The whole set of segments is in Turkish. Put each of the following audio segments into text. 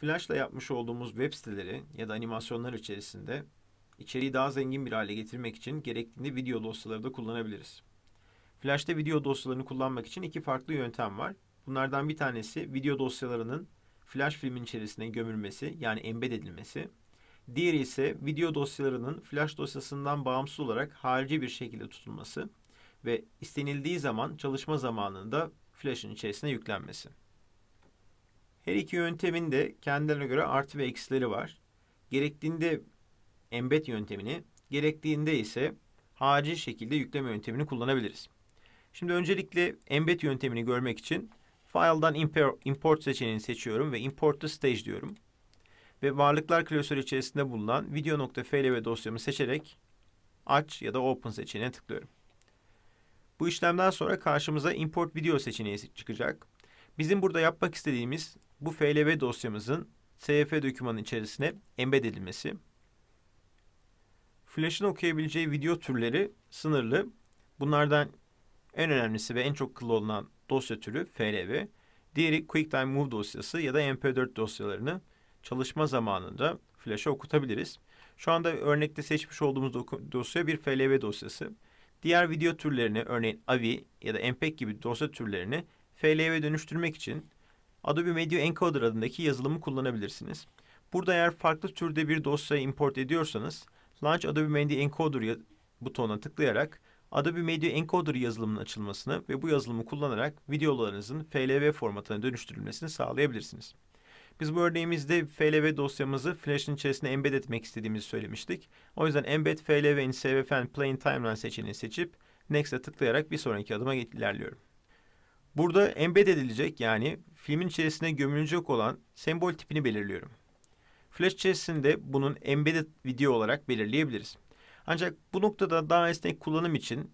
Flash'la yapmış olduğumuz web siteleri ya da animasyonlar içerisinde içeriği daha zengin bir hale getirmek için gerektiğinde video dosyaları da kullanabiliriz. Flash'ta video dosyalarını kullanmak için iki farklı yöntem var. Bunlardan bir tanesi video dosyalarının Flash filmin içerisine gömülmesi yani embed edilmesi. Diğeri ise video dosyalarının Flash dosyasından bağımsız olarak harici bir şekilde tutulması ve istenildiği zaman çalışma zamanında Flash'ın içerisine yüklenmesi. Her iki yöntemin de kendilerine göre artı ve eksileri var. Gerektiğinde embed yöntemini, gerektiğinde ise acil şekilde yükleme yöntemini kullanabiliriz. Şimdi öncelikle embed yöntemini görmek için file'dan import seçeneğini seçiyorum ve import to stage diyorum. Ve varlıklar klasörü içerisinde bulunan video.flv dosyamı seçerek aç ya da open seçeneğine tıklıyorum. Bu işlemden sonra karşımıza import video seçeneği çıkacak. Bizim burada yapmak istediğimiz bu FLV dosyamızın SF dokümanın içerisine embed edilmesi. Flash'ın okuyabileceği video türleri sınırlı. Bunlardan en önemlisi ve en çok kılı olan dosya türü FLV. Diğeri QuickTime Move dosyası ya da MP4 dosyalarını çalışma zamanında Flash'a okutabiliriz. Şu anda örnekte seçmiş olduğumuz dosya bir FLV dosyası. Diğer video türlerini örneğin AVI ya da MPEG gibi dosya türlerini FLV'ye dönüştürmek için Adobe Media Encoder adındaki yazılımı kullanabilirsiniz. Burada eğer farklı türde bir dosyayı import ediyorsanız Launch Adobe Media Encoder butonuna tıklayarak Adobe Media Encoder yazılımının açılmasını ve bu yazılımı kullanarak videolarınızın FLV formatına dönüştürülmesini sağlayabilirsiniz. Biz bu örneğimizde FLV dosyamızı Flash'ın içerisine embed etmek istediğimizi söylemiştik. O yüzden Embed FLV in CVFN Plain Timeline seçeneğini seçip Next'e tıklayarak bir sonraki adıma ilerliyorum. Burada embed edilecek yani filmin içerisine gömülecek olan sembol tipini belirliyorum. Flash içerisinde bunun embedded video olarak belirleyebiliriz. Ancak bu noktada daha esnek kullanım için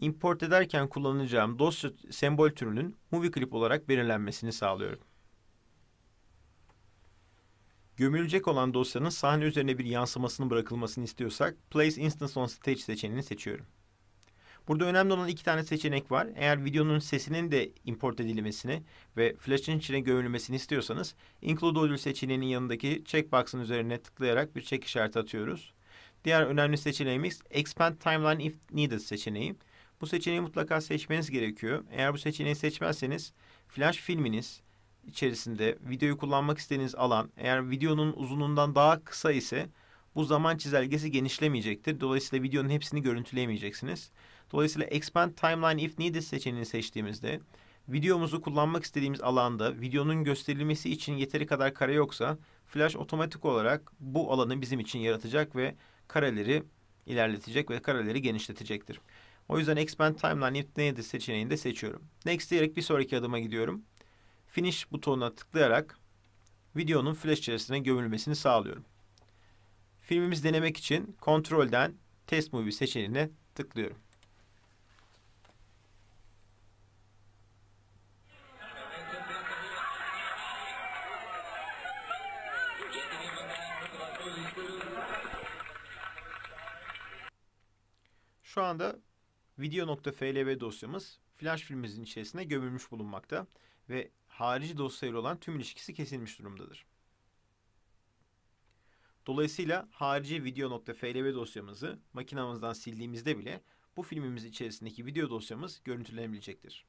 import ederken kullanacağım dosya sembol türünün movie clip olarak belirlenmesini sağlıyorum. Gömülecek olan dosyanın sahne üzerine bir yansımasının bırakılmasını istiyorsak Place Instance on Stage seçeneğini seçiyorum. Burada önemli olan iki tane seçenek var. Eğer videonun sesinin de import edilmesini ve flash'ın içine gömülmesini istiyorsanız Include Audio seçeneğinin yanındaki checkbox'ın üzerine tıklayarak bir check işareti atıyoruz. Diğer önemli seçeneğimiz Expand Timeline If Needed seçeneği. Bu seçeneği mutlaka seçmeniz gerekiyor. Eğer bu seçeneği seçmezseniz flash filminiz içerisinde videoyu kullanmak istediğiniz alan eğer videonun uzunluğundan daha kısa ise bu zaman çizelgesi genişlemeyecektir. Dolayısıyla videonun hepsini görüntüleyemeyeceksiniz. Dolayısıyla Expand Timeline If Needed seçeneğini seçtiğimizde videomuzu kullanmak istediğimiz alanda videonun gösterilmesi için yeteri kadar kare yoksa Flash otomatik olarak bu alanı bizim için yaratacak ve kareleri ilerletecek ve kareleri genişletecektir. O yüzden Expand Timeline If Needed seçeneğini de seçiyorum. Next diyerek bir sonraki adıma gidiyorum. Finish butonuna tıklayarak videonun flash içerisine gömülmesini sağlıyorum. Filmimizi denemek için kontrolden Test Movie seçeneğine tıklıyorum. Şu anda video.flv dosyamız flash filmimizin içerisinde gömülmüş bulunmakta ve harici dosyayla olan tüm ilişkisi kesilmiş durumdadır. Dolayısıyla harici video .flv dosyamızı makinamızdan sildiğimizde bile bu filmimiz içerisindeki video dosyamız görüntülenebilecektir.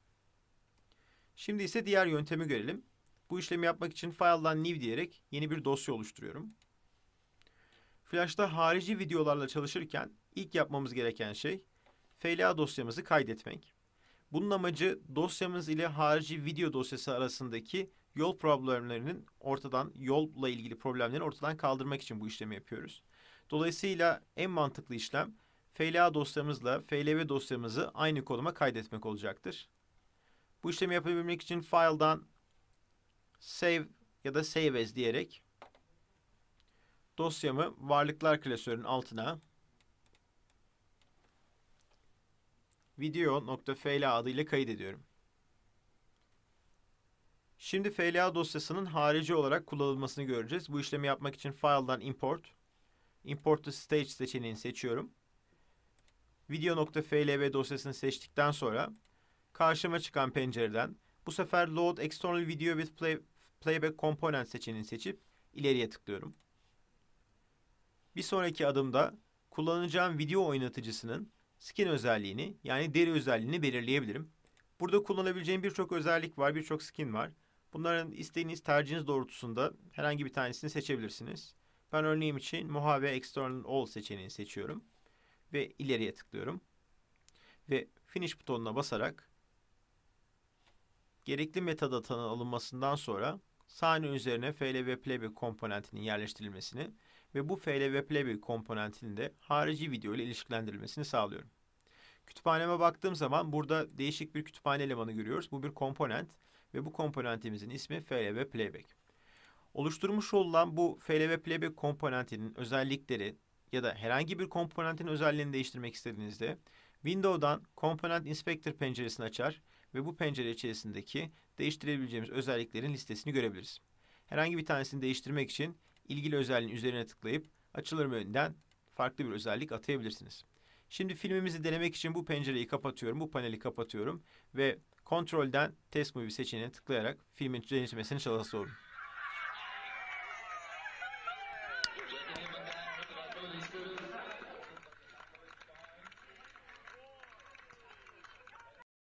Şimdi ise diğer yöntemi görelim. Bu işlemi yapmak için file'dan new diyerek yeni bir dosya oluşturuyorum. Flash'ta harici videolarla çalışırken ilk yapmamız gereken şey FLA dosyamızı kaydetmek. Bunun amacı dosyamız ile harici video dosyası arasındaki yol problemlerinin ortadan, yolla ilgili problemlerini ortadan kaldırmak için bu işlemi yapıyoruz. Dolayısıyla en mantıklı işlem FLA dosyamızla FLV dosyamızı aynı konuma kaydetmek olacaktır. Bu işlemi yapabilmek için file'dan save ya da save as diyerek dosyamı varlıklar klasörünün altına video.fla adıyla kaydediyorum. Şimdi FLA dosyasının harici olarak kullanılmasını göreceğiz. Bu işlemi yapmak için file'dan import, import to stage seçeneğini seçiyorum. Video.flv dosyasını seçtikten sonra karşıma çıkan pencereden bu sefer load external video with play, playback component seçeneğini seçip ileriye tıklıyorum. Bir sonraki adımda kullanacağım video oynatıcısının skin özelliğini yani deri özelliğini belirleyebilirim. Burada kullanabileceğim birçok özellik var, birçok skin var. Bunların isteğiniz, tercihiniz doğrultusunda herhangi bir tanesini seçebilirsiniz. Ben örneğim için Mojave External All seçeneğini seçiyorum ve ileriye tıklıyorum. Ve Finish butonuna basarak gerekli metadatanın alınmasından sonra sahne üzerine FL ve Playback komponentinin yerleştirilmesini ve bu FL ve Playback komponentini de harici video ile ilişkilendirilmesini sağlıyorum. Kütüphaneme baktığım zaman burada değişik bir kütüphane elemanı görüyoruz. Bu bir komponent ve bu komponentimizin ismi FLV Playback. Oluşturmuş olan bu FLV Playback komponentinin özellikleri ya da herhangi bir komponentin özelliğini değiştirmek istediğinizde Window'dan Component Inspector penceresini açar ve bu pencere içerisindeki değiştirebileceğimiz özelliklerin listesini görebiliriz. Herhangi bir tanesini değiştirmek için ilgili özelliğin üzerine tıklayıp açılır menüden farklı bir özellik atayabilirsiniz. Şimdi filmimizi denemek için bu pencereyi kapatıyorum, bu paneli kapatıyorum ve kontrolden Test Movie seçeneğine tıklayarak filmin denetlemesini çalıştırıyorum.